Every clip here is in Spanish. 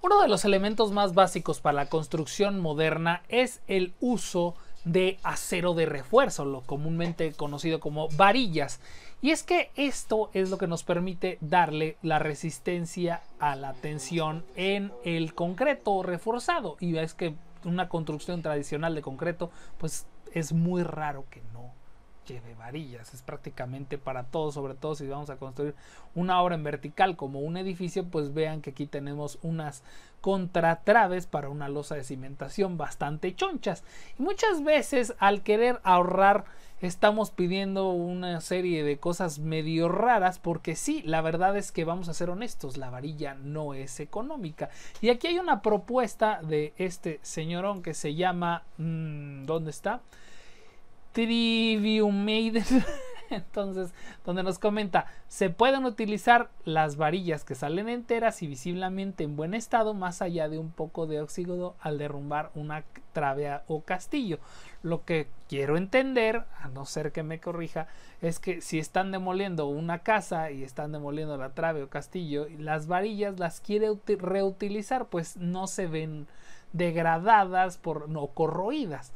Uno de los elementos más básicos para la construcción moderna es el uso de acero de refuerzo, lo comúnmente conocido como varillas. Y es que esto es lo que nos permite darle la resistencia a la tensión en el concreto reforzado. Y es que una construcción tradicional de concreto, pues es muy raro que no lleve varillas, es prácticamente para todo, sobre todo si vamos a construir una obra en vertical como un edificio, pues vean que aquí tenemos unas contratraves para una losa de cimentación bastante chonchas. Y muchas veces al querer ahorrar estamos pidiendo una serie de cosas medio raras porque sí, la verdad es que vamos a ser honestos, la varilla no es económica. Y aquí hay una propuesta de este señorón que se llama... Mm, ¿Dónde está? Trivium Entonces, donde nos comenta, se pueden utilizar las varillas que salen enteras y visiblemente en buen estado, más allá de un poco de óxido al derrumbar una trave o castillo. Lo que quiero entender, a no ser que me corrija, es que si están demoliendo una casa y están demoliendo la trave o castillo, las varillas las quiere reutilizar, pues no se ven degradadas por, no, corroídas.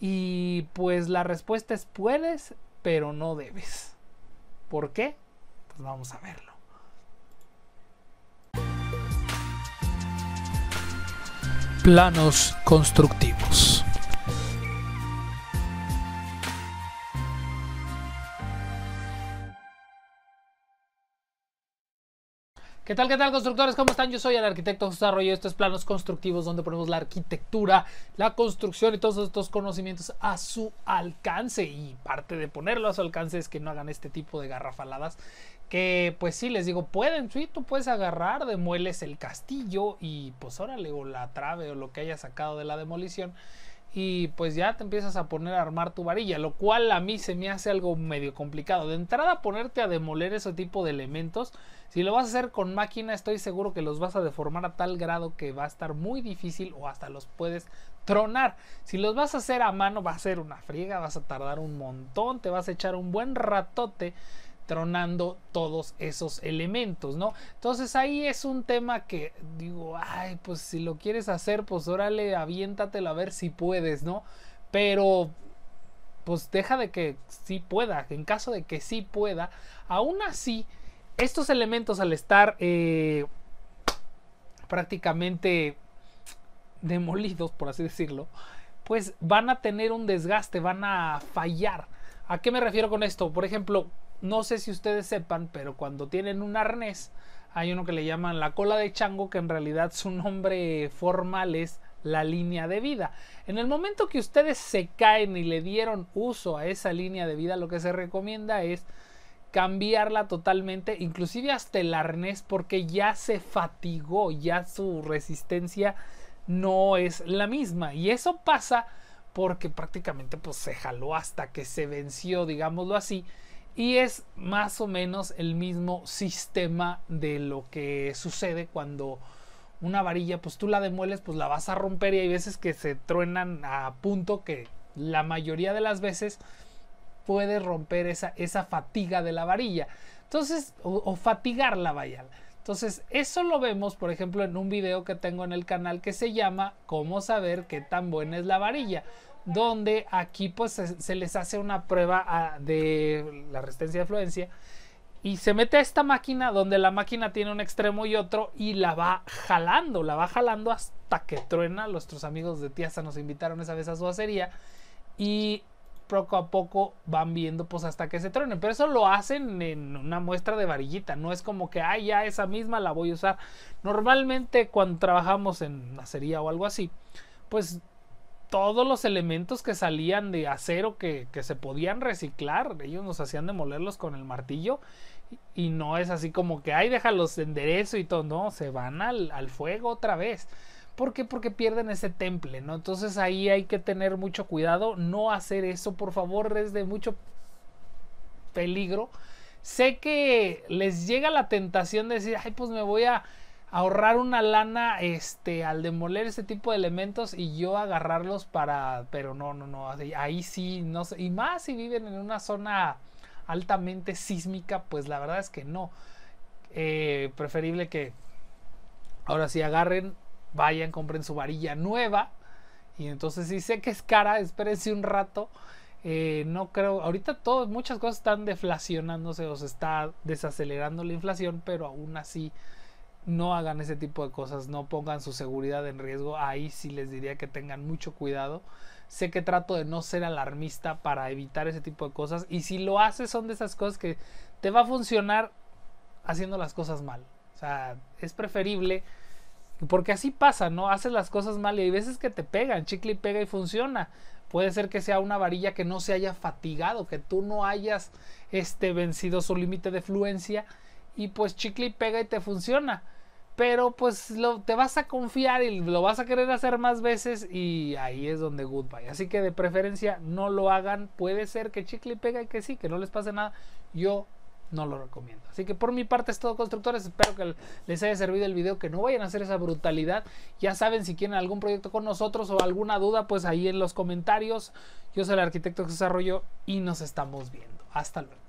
Y pues la respuesta es puedes, pero no debes. ¿Por qué? Pues vamos a verlo. Planos constructivos. ¿Qué tal, qué tal, constructores? ¿Cómo están? Yo soy el arquitecto José Arroyo. Esto Planos Constructivos, donde ponemos la arquitectura, la construcción y todos estos conocimientos a su alcance. Y parte de ponerlo a su alcance es que no hagan este tipo de garrafaladas. Que, pues sí, les digo, pueden, sí, tú puedes agarrar, demueles el castillo y, pues, órale, o la trave o lo que haya sacado de la demolición y pues ya te empiezas a poner a armar tu varilla, lo cual a mí se me hace algo medio complicado. De entrada ponerte a demoler ese tipo de elementos, si lo vas a hacer con máquina estoy seguro que los vas a deformar a tal grado que va a estar muy difícil o hasta los puedes tronar. Si los vas a hacer a mano va a ser una friega, vas a tardar un montón, te vas a echar un buen ratote tronando todos esos elementos, ¿no? Entonces ahí es un tema que digo, ay, pues si lo quieres hacer, pues órale, aviéntatelo a ver si puedes, ¿no? Pero pues deja de que sí pueda, en caso de que sí pueda, aún así, estos elementos al estar eh, prácticamente demolidos, por así decirlo, pues van a tener un desgaste, van a fallar. ¿A qué me refiero con esto? Por ejemplo, no sé si ustedes sepan, pero cuando tienen un arnés, hay uno que le llaman la cola de chango, que en realidad su nombre formal es la línea de vida. En el momento que ustedes se caen y le dieron uso a esa línea de vida, lo que se recomienda es cambiarla totalmente, inclusive hasta el arnés, porque ya se fatigó, ya su resistencia no es la misma. Y eso pasa porque prácticamente pues, se jaló hasta que se venció, digámoslo así, y es más o menos el mismo sistema de lo que sucede cuando una varilla, pues tú la demueles, pues la vas a romper y hay veces que se truenan a punto que la mayoría de las veces puede romper esa, esa fatiga de la varilla. Entonces, o, fatigar la varilla Entonces, eso lo vemos, por ejemplo, en un video que tengo en el canal que se llama ¿Cómo saber qué tan buena es la varilla? donde aquí pues se, les hace una prueba de la resistencia de fluencia y se mete a esta máquina donde la máquina tiene un extremo y otro y la va jalando, la va jalando hasta que truena. Nuestros amigos de Tiasa nos invitaron esa vez a su acería y poco a poco van viendo pues hasta que se truenen. Pero eso lo hacen en una muestra de varillita, no es como que, ay, ya esa misma la voy a usar. Normalmente cuando trabajamos en acería o algo así, pues todos los elementos que salían de acero que, se podían reciclar, ellos nos hacían demolerlos con el martillo y no es así como que, ay, déjalos enderezo y todo, no, se van al, al, fuego otra vez. ¿Por qué? Porque pierden ese temple, ¿no? Entonces ahí hay que tener mucho cuidado, no hacer eso, por favor, es de mucho peligro. Sé que les llega la tentación de decir, ay, pues me voy a ahorrar una lana este al demoler ese tipo de elementos y yo agarrarlos para pero no no no ahí sí no sé y más si viven en una zona altamente sísmica pues la verdad es que no eh, preferible que ahora sí agarren vayan compren su varilla nueva y entonces si sé que es cara espérense un rato eh, no creo, ahorita todas muchas cosas están deflacionándose o se está desacelerando la inflación, pero aún así no hagan ese tipo de cosas, no pongan su seguridad en riesgo, ahí sí les diría que tengan mucho cuidado. Sé que trato de no ser alarmista para evitar ese tipo de cosas y si lo haces son de esas cosas que te va a funcionar haciendo las cosas mal. O sea, es preferible porque así pasa, ¿no? Haces las cosas mal y hay veces que te pegan, chicle y pega y funciona. Puede ser que sea una varilla que no se haya fatigado, que tú no hayas este, vencido su límite de fluencia y pues chicle y pega y te funciona pero pues lo, te vas a confiar y lo vas a querer hacer más veces y ahí es donde goodbye. Así que de preferencia no lo hagan. Puede ser que chicle y pega y que sí, que no les pase nada. Yo no lo recomiendo. Así que por mi parte es todo, constructores. Espero que les haya servido el video, que no vayan a hacer esa brutalidad. Ya saben, si quieren algún proyecto con nosotros o alguna duda, pues ahí en los comentarios. Yo soy el arquitecto se desarrollo y nos estamos viendo. Hasta luego.